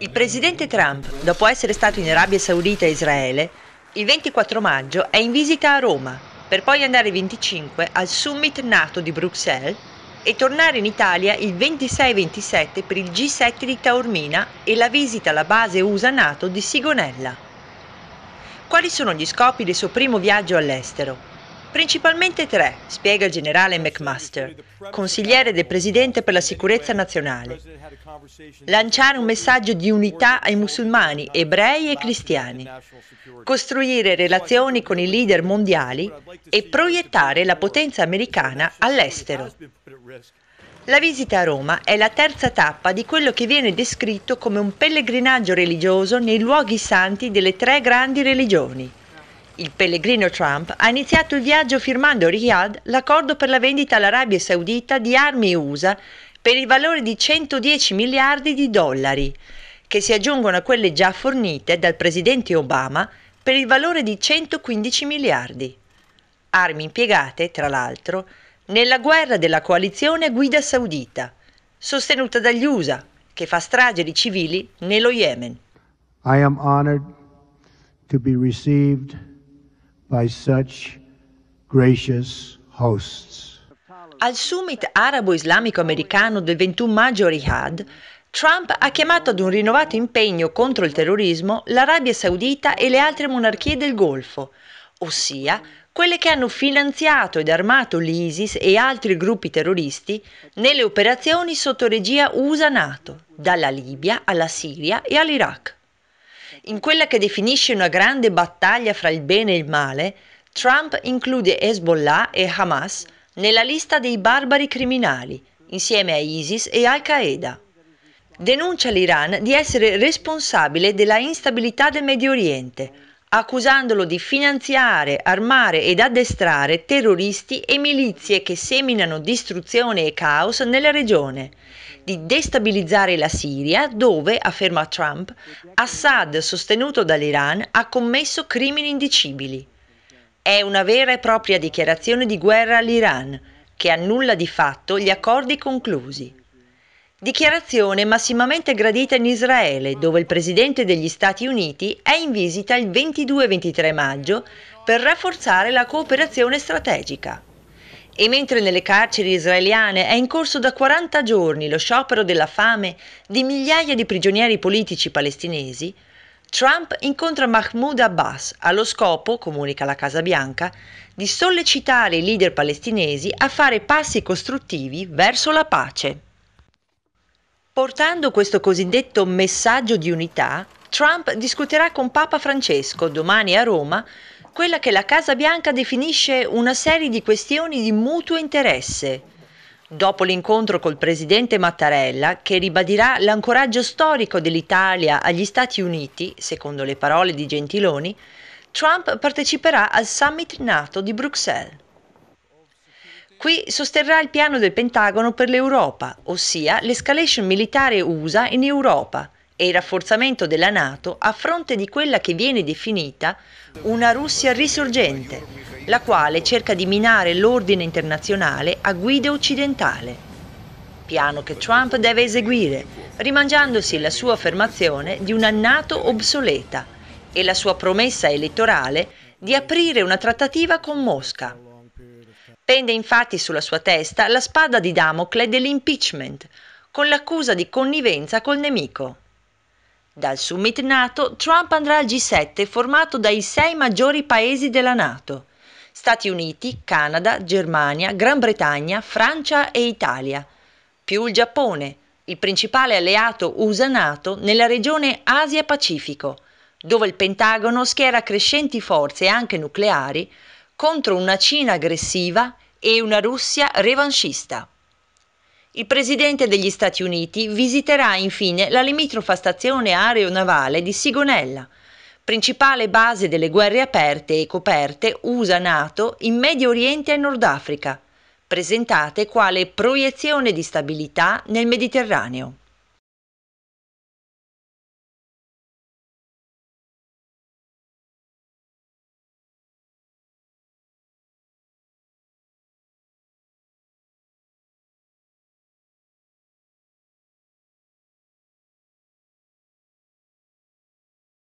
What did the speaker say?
Il presidente Trump, dopo essere stato in Arabia Saudita e Israele, il 24 maggio è in visita a Roma, per poi andare il 25 al summit NATO di Bruxelles e tornare in Italia il 26-27 per il G7 di Taormina e la visita alla base USA NATO di Sigonella. Quali sono gli scopi del suo primo viaggio all'estero? Principalmente tre, spiega il generale McMaster, consigliere del Presidente per la sicurezza nazionale. Lanciare un messaggio di unità ai musulmani, ebrei e cristiani. Costruire relazioni con i leader mondiali e proiettare la potenza americana all'estero. La visita a Roma è la terza tappa di quello che viene descritto come un pellegrinaggio religioso nei luoghi santi delle tre grandi religioni. Il pellegrino Trump ha iniziato il viaggio firmando a Riyadh l'accordo per la vendita all'Arabia Saudita di armi USA per il valore di 110 miliardi di dollari, che si aggiungono a quelle già fornite dal presidente Obama per il valore di 115 miliardi. Armi impiegate, tra l'altro, nella guerra della coalizione guida saudita, sostenuta dagli USA, che fa strage di civili nello Yemen. I am honored to be received by such gracious hosts. Al summit arabo-islamico-americano del 21 maggio a Riyadh, Trump ha chiamato ad un rinnovato impegno contro il terrorismo l'Arabia Saudita e le altre monarchie del Golfo, ossia quelle che hanno finanziato ed armato l'ISIS e altri gruppi terroristi nelle operazioni sotto regia USA-NATO, dalla Libia alla Siria e all'Iraq. In quella che definisce una grande battaglia fra il bene e il male, Trump include Hezbollah e Hamas nella lista dei barbari criminali, insieme a ISIS e Al-Qaeda. Denuncia l'Iran di essere responsabile della instabilità del Medio Oriente, accusandolo di finanziare, armare ed addestrare terroristi e milizie che seminano distruzione e caos nella regione, di destabilizzare la Siria dove, afferma Trump, Assad, sostenuto dall'Iran, ha commesso crimini indicibili. È una vera e propria dichiarazione di guerra all'Iran, che annulla di fatto gli accordi conclusi. Dichiarazione massimamente gradita in Israele, dove il Presidente degli Stati Uniti è in visita il 22-23 maggio per rafforzare la cooperazione strategica. E mentre nelle carceri israeliane è in corso da 40 giorni lo sciopero della fame di migliaia di prigionieri politici palestinesi, Trump incontra Mahmoud Abbas allo scopo, comunica la Casa Bianca, di sollecitare i leader palestinesi a fare passi costruttivi verso la pace. Portando questo cosiddetto messaggio di unità, Trump discuterà con Papa Francesco domani a Roma quella che la Casa Bianca definisce una serie di questioni di mutuo interesse. Dopo l'incontro col presidente Mattarella, che ribadirà l'ancoraggio storico dell'Italia agli Stati Uniti, secondo le parole di Gentiloni, Trump parteciperà al summit NATO di Bruxelles. Qui sosterrà il piano del Pentagono per l'Europa, ossia l'escalation militare USA in Europa e il rafforzamento della Nato a fronte di quella che viene definita una Russia risorgente, la quale cerca di minare l'ordine internazionale a guida occidentale piano che Trump deve eseguire, rimangiandosi la sua affermazione di una NATO obsoleta e la sua promessa elettorale di aprire una trattativa con Mosca. Pende infatti sulla sua testa la spada di Damocle dell'impeachment, con l'accusa di connivenza col nemico. Dal summit NATO Trump andrà al G7 formato dai sei maggiori paesi della NATO, Stati Uniti, Canada, Germania, Gran Bretagna, Francia e Italia, più il Giappone, il principale alleato USA-NATO nella regione Asia-Pacifico, dove il Pentagono schiera crescenti forze anche nucleari contro una Cina aggressiva e una Russia revanchista. Il presidente degli Stati Uniti visiterà infine la limitrofa stazione aeronavale di Sigonella, principale base delle guerre aperte e coperte USA-NATO in Medio Oriente e Nord Africa, presentate quale proiezione di stabilità nel Mediterraneo.